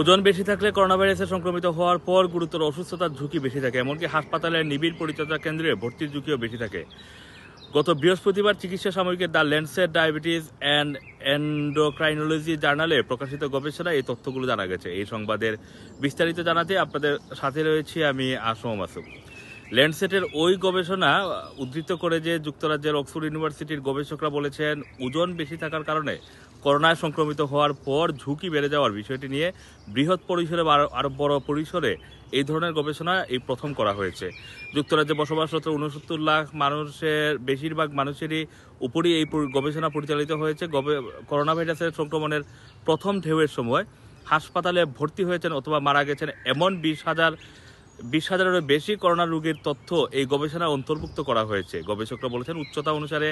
ওজন বেশি থাকলে করোনা ভাইরাসে সংক্রমিত হওয়ার পর গুরুতর অসুস্থতার ঝুঁকি বেশি থাকে এমনকি হাসপাতালের নিবিড় পরিচর্যা কেন্দ্রে ভর্তির ঝুঁকিও বেশি থাকে গত বৃহস্পতিবার চিকিৎসা সাময়িকের the Lancet diabetes and endocrinology জার্নালে প্রকাশিত গবেষণায় এই তথ্যগুলো জানা গেছে এই সংবাদের বিস্তারিত জানাতে আপনাদের সাথে রয়েছি আমি আসম মাসুক ল্যান্ডসেটের ওই গবেষণা উদ্ধৃত করে যে যুক্তরাজ্যের অক্সফোর্ড ইউনিভার্সিটির গবেষকরা বলেছেন ওজন বেশি থাকার কারণে করোনায় সংক্রমিত হওয়ার পর ঝুঁকি বেড়ে যাওয়ার বিষয়টি নিয়ে বৃহৎ পরিসরে বা আরও বড় পরিসরে এই ধরনের গবেষণা এই প্রথম করা হয়েছে যুক্তরাজ্যে বসবাসরত উনসত্তর লাখ মানুষের বেশিরভাগ মানুষেরই উপরই এই গবেষণা পরিচালিত হয়েছে করোনা ভাইরাসের সংক্রমণের প্রথম ঢেউয়ের সময় হাসপাতালে ভর্তি হয়েছেন অথবা মারা গেছেন এমন বিশ হাজার বিশ হাজারেরও বেশি করোনা রোগীর তথ্য এই গবেষণায় অন্তর্ভুক্ত করা হয়েছে গবেষকরা বলেছেন উচ্চতা অনুসারে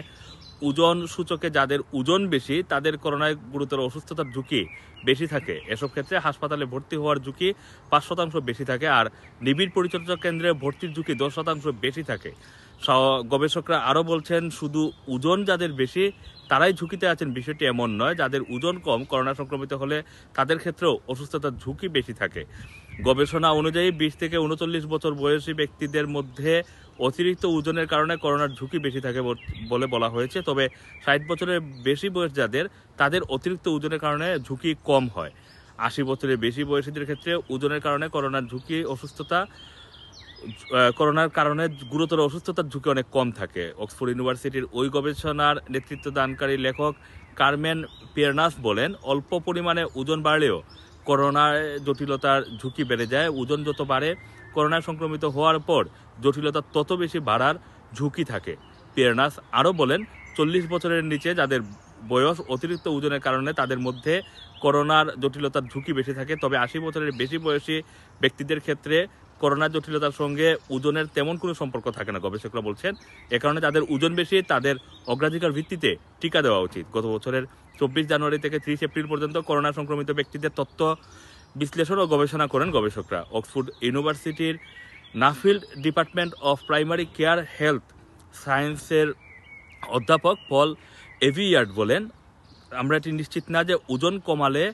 ওজন সূচকে যাদের ওজন বেশি তাদের করোনায় গুরুতর অসুস্থতার ঝুঁকি বেশি থাকে এসব ক্ষেত্রে হাসপাতালে ভর্তি হওয়ার ঝুঁকি পাঁচ শতাংশ বেশি থাকে আর নিবিড় পরিচর্যা কেন্দ্রে ভর্তির ঝুঁকি দশ শতাংশ বেশি থাকে গবেষকরা আরও বলছেন শুধু ওজন যাদের বেশি তারাই ঝুঁকিতে আছেন বিষয়টি এমন নয় যাদের ওজন কম করোনা সংক্রমিত হলে তাদের ক্ষেত্রেও অসুস্থতার ঝুঁকি বেশি থাকে গবেষণা অনুযায়ী বিশ থেকে উনচল্লিশ বছর বয়সী ব্যক্তিদের মধ্যে অতিরিক্ত ওজনের কারণে করোনার ঝুঁকি বেশি থাকে বলে বলা হয়েছে তবে ষাট বছরের বেশি বয়স যাদের তাদের অতিরিক্ত ওজনের কারণে ঝুঁকি কম হয় আশি বছরের বেশি বয়সীদের ক্ষেত্রে ওজনের কারণে করোনার ঝুঁকি অসুস্থতা করোনার কারণে গুরুতর অসুস্থতার ঝুঁকি অনেক কম থাকে অক্সফোর্ড ইউনিভার্সিটির ওই গবেষণার নেতৃত্ব দানকারী লেখক কার্মেন পিয়ারনাস বলেন অল্প পরিমাণে ওজন বাড়লেও করোনার জটিলতার ঝুঁকি বেড়ে যায় ওজন যত বাড়ে করোনা সংক্রমিত হওয়ার পর জটিলতা তত বেশি বাড়ার ঝুঁকি থাকে পিয়ারনাস আরও বলেন চল্লিশ বছরের নিচে যাদের বয়স অতিরিক্ত ওজনের কারণে তাদের মধ্যে করোনার জটিলতার ঝুঁকি বেশি থাকে তবে আশি বছরের বেশি বয়সী ব্যক্তিদের ক্ষেত্রে করোনা জটিলতার সঙ্গে ওজনের তেমন কোনো সম্পর্ক থাকে না গবেষকরা বলছেন এ কারণে তাদের ওজন বেশি তাদের অগ্রাধিকার ভিত্তিতে টিকা দেওয়া উচিত গত বছরের চব্বিশ জানুয়ারি থেকে ত্রিশ এপ্রিল পর্যন্ত করোনা সংক্রমিত ব্যক্তিদের তথ্য বিশ্লেষণ ও গবেষণা করেন গবেষকরা অক্সফোর্ড ইউনিভার্সিটির Nuffield department of primary care health সায়েন্সের অধ্যাপক পল এভিয়ার্ড বলেন আমরা এটি নিশ্চিত না যে ওজন কমালে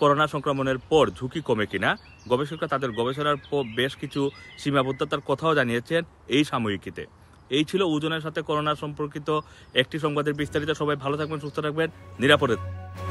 করোনা সংক্রমণের পর ঝুঁকি কমে কিনা গবেষকরা তাদের গবেষণার বেশ কিছু সীমাবদ্ধতার কথাও জানিয়েছেন এই সাময়িকীতে এই ছিল ওজনের সাথে করোনা সম্পর্কিত একটি সংবাদের বিস্তারিত সবাই ভালো থাকবেন সুস্থ থাকবেন নিরাপদে